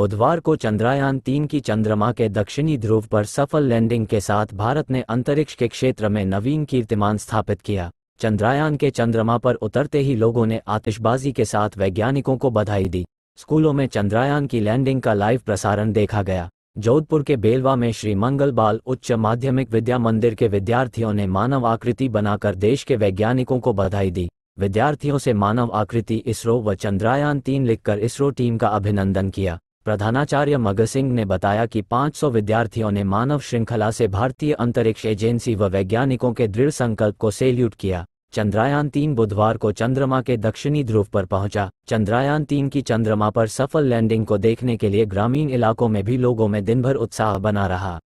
बुधवार को चंद्रयान तीन की चंद्रमा के दक्षिणी ध्रुव पर सफल लैंडिंग के साथ भारत ने अंतरिक्ष के क्षेत्र में नवीन कीर्तिमान स्थापित किया चंद्रयान के चंद्रमा पर उतरते ही लोगों ने आतिशबाजी के साथ वैज्ञानिकों को बधाई दी स्कूलों में चंद्रयान की लैंडिंग का लाइव प्रसारण देखा गया जोधपुर के बेलवा में श्री मंगल बाल उच्च माध्यमिक विद्या मंदिर के विद्यार्थियों ने मानव आकृति बनाकर देश के वैज्ञानिकों को बधाई दी विद्यार्थियों से मानव आकृति इसरो व चंद्रयान तीन लिखकर इसरो टीम का अभिनंदन किया प्रधानाचार्य मगसिंह ने बताया कि 500 विद्यार्थियों ने मानव श्रृंखला से भारतीय अंतरिक्ष एजेंसी व वैज्ञानिकों के दृढ़ संकल्प को सेल्यूट किया चंद्रयान तीन बुधवार को चंद्रमा के दक्षिणी ध्रुव पर पहुंचा चंद्रयान तीन की चंद्रमा पर सफल लैंडिंग को देखने के लिए ग्रामीण इलाकों में भी लोगों में दिनभर उत्साह बना रहा